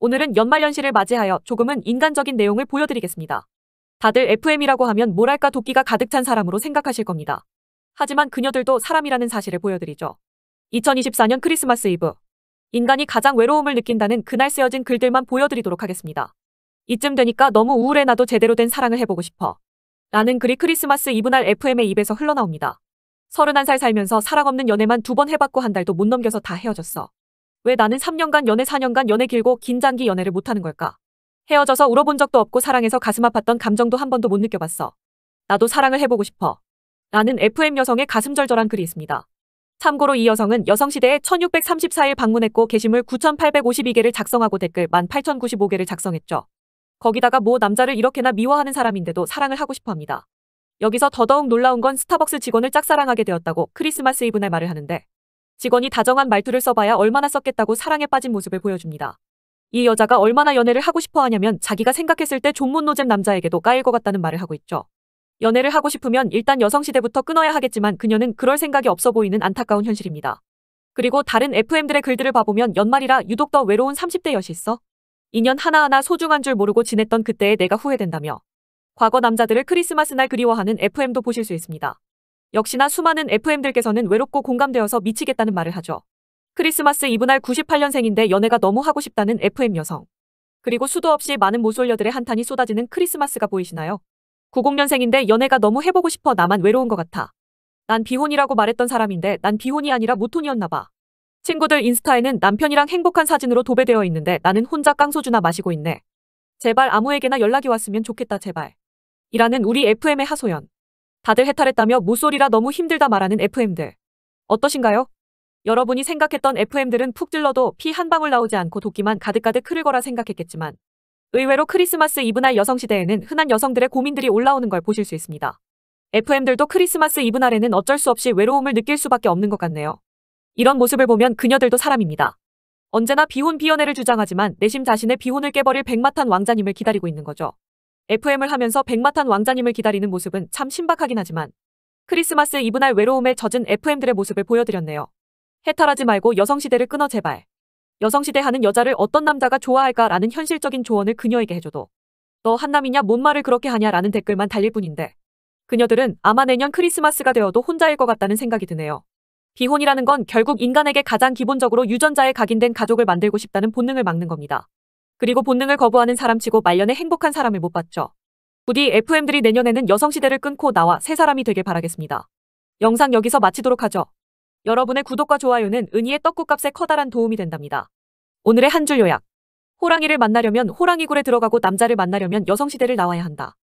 오늘은 연말연시를 맞이하여 조금은 인간적인 내용을 보여드리겠습니다. 다들 FM이라고 하면 뭐랄까 도끼가 가득 찬 사람으로 생각하실 겁니다. 하지만 그녀들도 사람이라는 사실을 보여드리죠. 2024년 크리스마스 이브. 인간이 가장 외로움을 느낀다는 그날 쓰여진 글들만 보여드리도록 하겠습니다. 이쯤 되니까 너무 우울해 나도 제대로 된 사랑을 해보고 싶어. 라는 글이 크리스마스 이브날 FM의 입에서 흘러나옵니다. 31살 살면서 사랑 없는 연애만 두 번 해봤고 한 달도 못 넘겨서 다 헤어졌어. 왜 나는 3년간 연애 4년간 연애 길고 긴 장기 연애를 못하는 걸까? 헤어져서 울어본 적도 없고 사랑해서 가슴 아팠던 감정도 한 번도 못 느껴봤어. 나도 사랑을 해보고 싶어. 라는 FM 여성의 가슴 절절한 글이 있습니다. 참고로 이 여성은 여성시대에 1634일 방문했고 게시물 9852개를 작성하고 댓글 18,095개를 작성했죠. 거기다가 모 뭐 남자를 이렇게나 미워하는 사람인데도 사랑을 하고 싶어 합니다. 여기서 더더욱 놀라운 건 스타벅스 직원을 짝사랑하게 되었다고 크리스마스 이브날 말을 하는데 직원이 다정한 말투를 써봐야 얼마나 썼겠다고 사랑에 빠진 모습을 보여줍니다. 이 여자가 얼마나 연애를 하고 싶어 하냐면 자기가 생각했을 때 존문 노잼 남자에게도 까일 것 같다는 말을 하고 있죠. 연애를 하고 싶으면 일단 여성시대부터 끊어야 하겠지만 그녀는 그럴 생각이 없어 보이는 안타까운 현실입니다. 그리고 다른 FM들의 글들을 봐보면 연말이라 유독 더 외로운 30대 여시 있어? 2년 하나하나 소중한 줄 모르고 지냈던 그때에 내가 후회된다며 과거 남자들을 크리스마스 날 그리워하는 FM도 보실 수 있습니다. 역시나 수많은 FM들께서는 외롭고 공감되어서 미치겠다는 말을 하죠. 크리스마스 이브날 98년생인데 연애가 너무 하고 싶다는 FM 여성. 그리고 수도 없이 많은 모솔녀들의 한탄이 쏟아지는 크리스마스가 보이시나요? 90년생인데 연애가 너무 해보고 싶어 나만 외로운 것 같아. 난 비혼이라고 말했던 사람인데 난 비혼이 아니라 모톤이었나봐 친구들 인스타에는 남편이랑 행복한 사진으로 도배되어 있는데 나는 혼자 깡소주나 마시고 있네. 제발 아무에게나 연락이 왔으면 좋겠다 제발. 이라는 우리 FM의 하소연. 다들 해탈했다며 모쏠이라 너무 힘들다 말하는 FM들. 어떠신가요? 여러분이 생각했던 FM들은 푹 찔러도 피 한 방울 나오지 않고 도끼만 가득가득 흐를 거라 생각했겠지만 의외로 크리스마스 이브날 여성시대에는 흔한 여성들의 고민들이 올라오는 걸 보실 수 있습니다. FM들도 크리스마스 이브날에는 어쩔 수 없이 외로움을 느낄 수밖에 없는 것 같네요. 이런 모습을 보면 그녀들도 사람입니다. 언제나 비혼 비연애를 주장하지만 내심 자신의 비혼을 깨버릴 백마탄 왕자님을 기다리고 있는 거죠. FM을 하면서 백마탄 왕자님을 기다리는 모습은 참 신박하긴 하지만 크리스마스 이브날 외로움에 젖은 FM들의 모습을 보여드렸네요. 해탈하지 말고 여성시대를 끊어 제발. 여성시대 하는 여자를 어떤 남자가 좋아할까라는 현실적인 조언을 그녀에게 해줘도 너 한남이냐 뭔 말을 그렇게 하냐라는 댓글만 달릴 뿐인데 그녀들은 아마 내년 크리스마스가 되어도 혼자일 것 같다는 생각이 드네요. 비혼이라는 건 결국 인간에게 가장 기본적으로 유전자에 각인된 가족을 만들고 싶다는 본능을 막는 겁니다. 그리고 본능을 거부하는 사람치고 말년에 행복한 사람을 못 봤죠. 부디 FM들이 내년에는 여성시대를 끊고 나와 새 사람이 되길 바라겠습니다. 영상 여기서 마치도록 하죠. 여러분의 구독과 좋아요는 은희의 떡국값에 커다란 도움이 된답니다. 오늘의 한 줄 요약. 호랑이를 만나려면 호랑이굴에 들어가고 남자를 만나려면 여성시대를 나와야 한다.